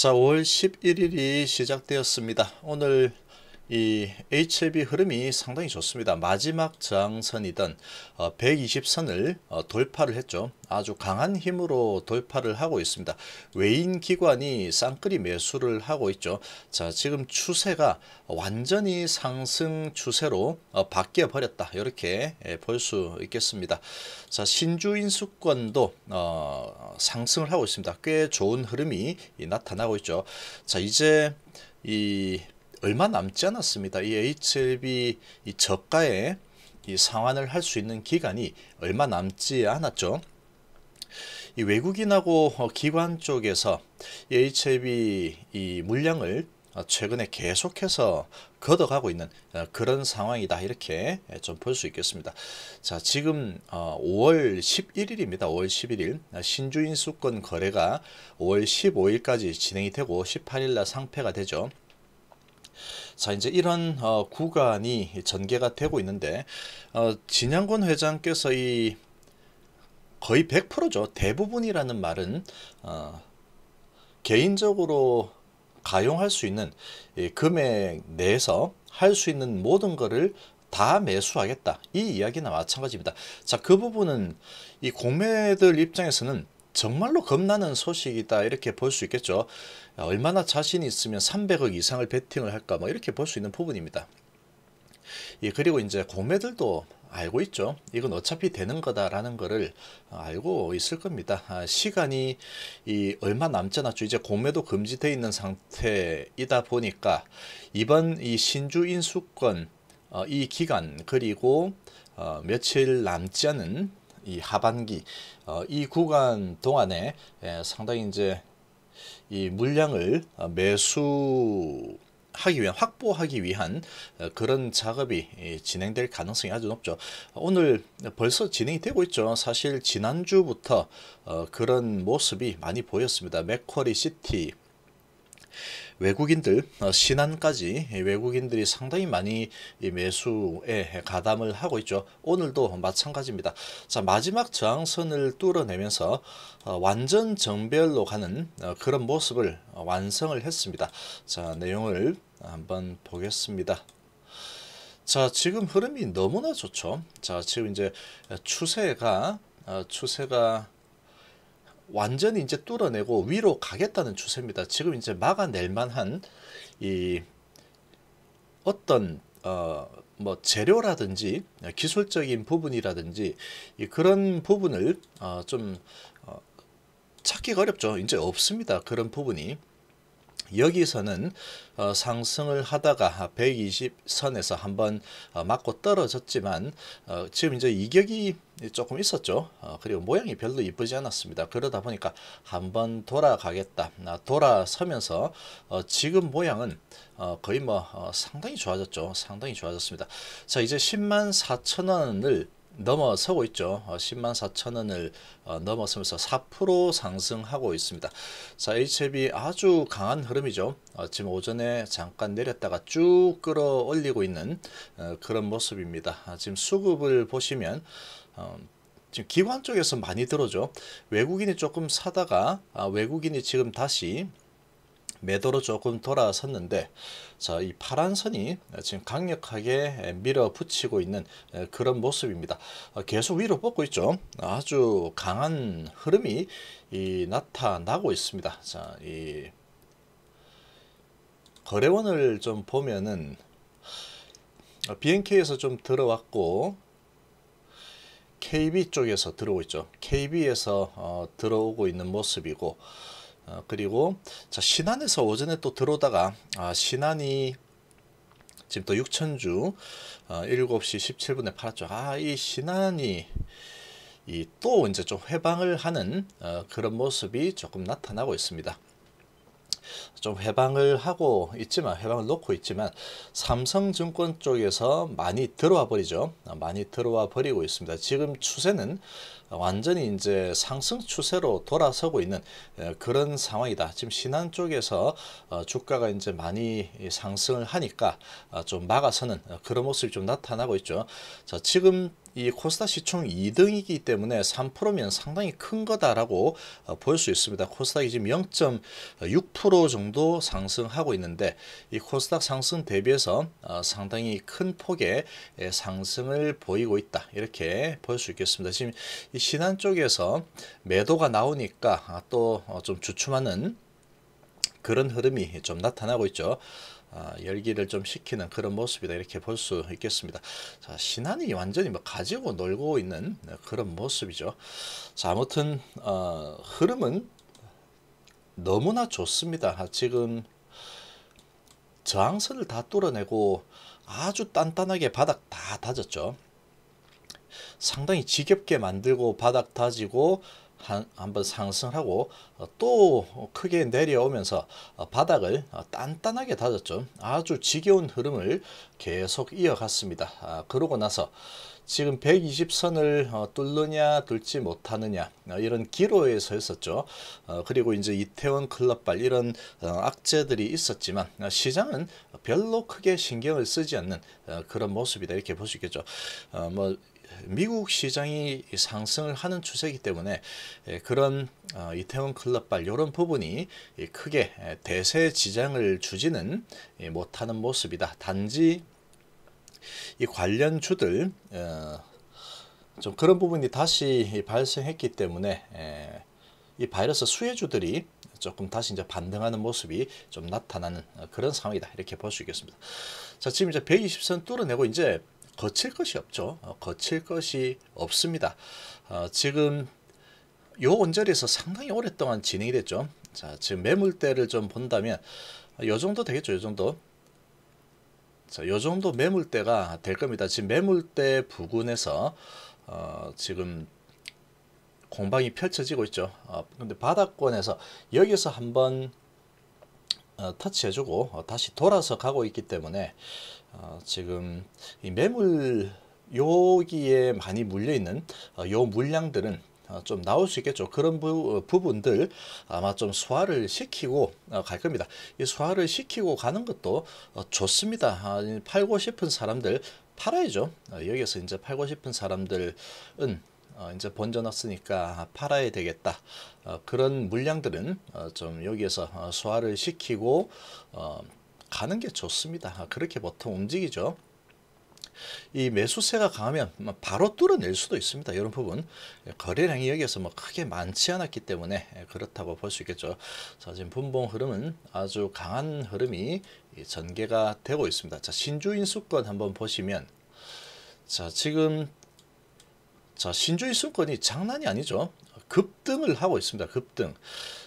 자, 5월 11일이 시작되었습니다. 오늘 이 HB 흐름이 상당히 좋습니다. 마지막 저항선이던 120선을 어, 어, 돌파를 했죠. 아주 강한 힘으로 돌파를 하고 있습니다. 외인 기관이 쌍끌이 매수를 하고 있죠. 자, 지금 추세가 완전히 상승 추세로 어, 바뀌어 버렸다. 이렇게 예, 볼수 있겠습니다. 자, 신주 인수권도 어, 상승을 하고 있습니다. 꽤 좋은 흐름이 나타나고 있죠. 자, 이제 이 얼마 남지 않았습니다. 이 HLB 이 저가에 이 상환을 할 수 있는 기간이 얼마 남지 않았죠. 이 외국인하고 어, 기관 쪽에서 이 HLB 이 물량을 어, 최근에 계속해서 걷어가고 있는 어, 그런 상황이다 이렇게 예, 좀볼 수 있겠습니다. 자 지금 5월 11일입니다. 5월 11일 아, 신주인수권 거래가 5월 15일까지 진행이 되고 18일 날 상패가 되죠. 자 이제 이런 어, 구간이 전개가 되고 있는데 어, 진양곤 회장께서 이 거의 100%죠 대부분이라는 말은 어, 개인적으로 가용할 수 있는 금액 내에서 할 수 있는 모든 것을 다 매수하겠다 이 이야기나 마찬가지입니다 자그 부분은 이 공매들 입장에서는 정말로 겁나는 소식이다 이렇게 볼 수 있겠죠. 아, 얼마나 자신 있으면 300억 이상을 베팅을 할까 뭐 이렇게 볼 수 있는 부분입니다. 예, 그리고 이제 공매들도 알고 있죠. 이건 어차피 되는 거다라는 거를 알고 있을 겁니다. 아, 시간이 이 얼마 남지 않았죠. 이제 공매도 금지되어 있는 상태이다 보니까 이번 이 신주 인수권 어, 이 기간 그리고 어, 며칠 남지 않은 이 하반기 어, 이 구간 동안에 예, 상당히 이제 이 물량을 어, 매수 하기 위한 확보하기 위한 어, 그런 작업이 진행될 가능성이 아주 높죠. 오늘 벌써 진행이 되고 있죠. 사실 지난주부터 어, 그런 모습이 많이 보였습니다. 맥쿼리 시티 외국인들 어, 신한까지 외국인들이 상당히 많이 매수에 가담을 하고 있죠. 오늘도 마찬가지입니다. 자 마지막 저항선을 뚫어내면서 어, 완전 정별로 가는 어, 그런 모습을 완성을 했습니다. 자 내용을 한번 보겠습니다. 자 지금 흐름이 너무나 좋죠. 자 지금 이제 추세가 추세가 완전히 이제 뚫어내고 위로 가겠다는 추세입니다. 지금 이제 막아낼 만한 이 어떤 어 뭐 재료라든지 기술적인 부분이라든지 그런 부분을 어좀 어, 찾기 어렵죠. 이제 없습니다. 그런 부분이. 여기서는 어, 상승을 하다가 120선에서 한번 어, 맞고 떨어졌지만 어, 지금 이제 이격이 조금 있었죠. 어, 그리고 모양이 별로 이쁘지 않았습니다. 그러다 보니까 한번 돌아가겠다. 아, 돌아서면서 어, 지금 모양은 어, 거의 뭐 상당히 좋아졌죠. 상당히 좋아졌습니다. 자 이제 10만 4천 원을 넘어서고 있죠. 10만 어, 4천 원을 어, 넘어서면서 4% 상승하고 있습니다. 자, HLB 아주 강한 흐름이죠. 어, 지금 오전에 잠깐 내렸다가 쭉 끌어올리고 있는 그런 모습입니다. 아, 지금 수급을 보시면 지금 기관 쪽에서 많이 들어죠. 외국인이 조금 사다가 아, 외국인이 지금 다시 매도로 조금 돌아섰는데 자, 이 파란 선이 지금 강력하게 밀어붙이고 있는 그런 모습입니다. 어, 계속 위로 뻗고 있죠. 아주 강한 흐름이 이, 나타나고 있습니다. 자, 이 거래원을 좀 보면은 어, BNK에서 좀 들어왔고 KB 쪽에서 들어오고 있죠. KB에서 어, 들어오고 있는 모습이고 어, 그리고 자 신안에서 오전에 또 들어오다가 아, 신안이 지금 또 6천주 어, 7시 17분에 팔았죠. 아이 신안이 이 또 이제 좀 해방을 하는 어, 그런 모습이 조금 나타나고 있습니다. 좀 해방을 하고 있지만 해방을 놓고 있지만 삼성증권 쪽에서 많이 들어와 버리죠. 어, 많이 들어와 버리고 있습니다. 지금 추세는 완전히 이제 상승 추세로 돌아서고 있는 그런 상황이다. 지금 신한 쪽에서 어, 주가가 이제 많이 상승을 하니까 어, 좀 막아서는 어, 그런 모습이 좀 나타나고 있죠. 자, 지금 이 코스닥 시총 2등이기 때문에 3%면 상당히 큰 거다라고 볼 수 있습니다. 코스닥이 지금 0.6% 정도 상승하고 있는데 이 코스닥 상승 대비해서 상당히 큰 폭의 상승을 보이고 있다. 이렇게 볼 수 있겠습니다. 지금 이 신한 쪽에서 매도가 나오니까 아, 또좀 어, 주춤하는 그런 흐름이 좀 나타나고 있죠. 아, 열기를 좀 식히는 그런 모습이다 이렇게 볼 수 있겠습니다. 자, 신한이 완전히 뭐 가지고 놀고 있는 네, 그런 모습이죠. 자, 아무튼 어, 흐름은 너무나 좋습니다. 아, 지금 저항선을 다 뚫어내고 아주 단단하게 바닥 다 다졌죠. 상당히 지겹게 만들고 바닥 다지고 한, 한번 상승하고 어, 또 크게 내려오면서 어, 바닥을 어, 단단하게 다졌죠. 아주 지겨운 흐름을 계속 이어갔습니다. 아, 그러고 나서 지금 120선을 뚫느냐 뚫지 못하느냐 이런 기로에서 했었죠. 그리고 이제 이태원 클럽발 이런 악재들이 있었지만 시장은 별로 크게 신경을 쓰지 않는 그런 모습이다 이렇게 볼 수 있겠죠. 뭐 미국 시장이 상승을 하는 추세이기 때문에 예, 그런 어, 이태원 클럽발 이런 부분이 크게 대세 지장을 주지는 예, 못하는 모습이다. 단지 이 관련 주들 어, 좀 그런 부분이 다시 발생했기 때문에 이 바이러스 수혜주들이 조금 다시 이제 반등하는 모습이 좀 나타나는 어, 그런 상황이다 이렇게 볼 수 있겠습니다. 자 지금 이제 120선 뚫어내고 이제 거칠 것이 없죠. 어, 거칠 것이 없습니다. 어, 지금 요언저에서 상당히 오랫동안 진행이 됐죠. 자, 지금 매물대를 좀 본다면 요 정도 되겠죠. 요 정도. 자, 요 정도 매물대가 될 겁니다. 지금 매물대 부근에서 어, 지금 공방이 펼쳐지고 있죠. 어, 근데 바닥권에서 여기서 한번 어, 터치해주고 어, 다시 돌아서 가고 있기 때문에 어, 지금 이 매물 여기에 많이 물려 있는 어, 물량들은 어, 좀 나올 수 있겠죠. 그런 부, 어, 분들 아마 좀 소화를 시키고 어, 갈 겁니다. 이 소화를 시키고 가는 것도 좋습니다. 아, 팔고 싶은 사람들 팔아야죠. 여기서 이제 팔고 싶은 사람들은 이제 번져놨으니까 팔아야 되겠다. 그런 물량들은 좀 여기에서 소화를 시키고 가는 게 좋습니다. 아, 그렇게 보통 움직이죠. 이 매수세가 강하면 뭐 바로 뚫어낼 수도 있습니다. 이런 부분 예, 거래량이 여기에서 뭐 크게 많지 않았기 때문에 예, 그렇다고 볼 수 있겠죠. 자 지금 분봉 흐름은 아주 강한 흐름이 전개가 되고 있습니다. 자 신주인수권 한번 보시면 자 지금 자 신주인수권이 장난이 아니죠. 급등을 하고 있습니다. 급등.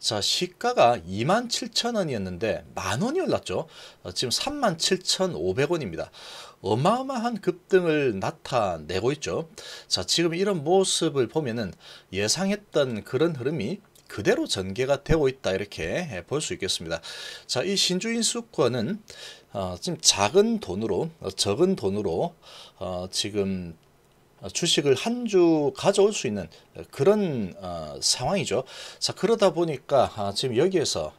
자 시가가 27,000원이었는데 만원이 올랐죠. 어, 지금 37,500원입니다. 어마어마한 급등을 나타내고 있죠. 자 지금 이런 모습을 보면은 예상했던 그런 흐름이 그대로 전개가 되고 있다 이렇게 예, 볼수 있겠습니다. 자, 이 신주인수권은 어, 지금 작은 돈으로 어, 적은 돈으로 어, 지금 어, 주식을 한 주 가져올 수 있는 그런 어, 상황이죠. 자 그러다 보니까 아, 지금 여기에서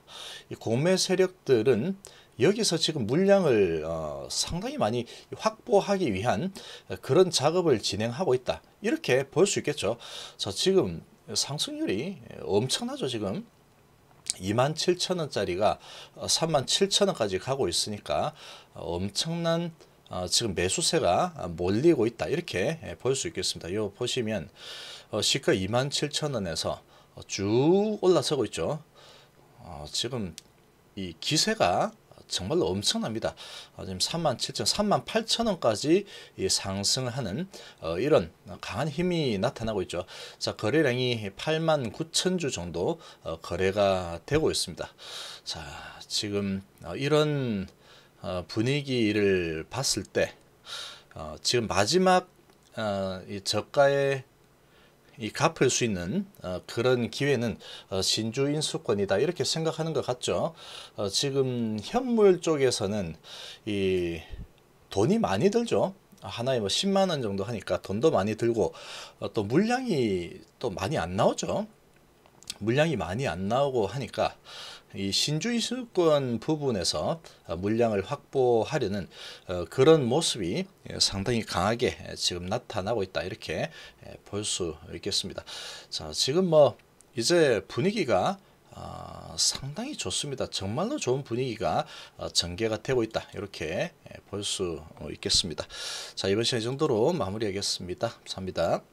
공매 세력들은 여기서 지금 물량을 어, 상당히 많이 확보하기 위한 그런 작업을 진행하고 있다. 이렇게 볼 수 있겠죠. 자 지금 상승률이 엄청나죠 지금. 2 7 0원짜리가3 7 어, 0원까지 가고 있으니까 엄청난 어, 지금 매수세가 몰리고 있다 이렇게 예, 볼수 있겠습니다. 요 보시면 어, 시가 27,000원에서 쭉 올라서고 있죠. 어, 지금 이 기세가 정말로 엄청납니다. 어, 지금 37,000, 38,000원까지 상승하는 어, 이런 강한 힘이 나타나고 있죠. 자, 거래량이 89,000주 정도 어, 거래가 되고 있습니다. 자, 지금 어, 이런 어, 분위기를 봤을 때 어, 지금 마지막 어, 이 저가에 이 갚을 수 있는 어, 그런 기회는 어, 신주 인수권이다 이렇게 생각하는 것 같죠. 어, 지금 현물 쪽에서는 이 돈이 많이 들죠. 하나에 뭐 10만 원 정도 하니까 돈도 많이 들고 어, 또 물량이 또 많이 안 나오죠. 물량이 많이 안 나오고 하니까 이 신주의 수권 부분에서 물량을 확보하려는 어, 그런 모습이 상당히 강하게 지금 나타나고 있다 이렇게 예, 볼수 있겠습니다. 자 지금 뭐 이제 분위기가 어, 상당히 좋습니다. 정말로 좋은 분위기가 어, 전개가 되고 있다. 이렇게 예, 볼수 있겠습니다. 자 이번 시간 이 정도로 마무리하겠습니다. 감사합니다.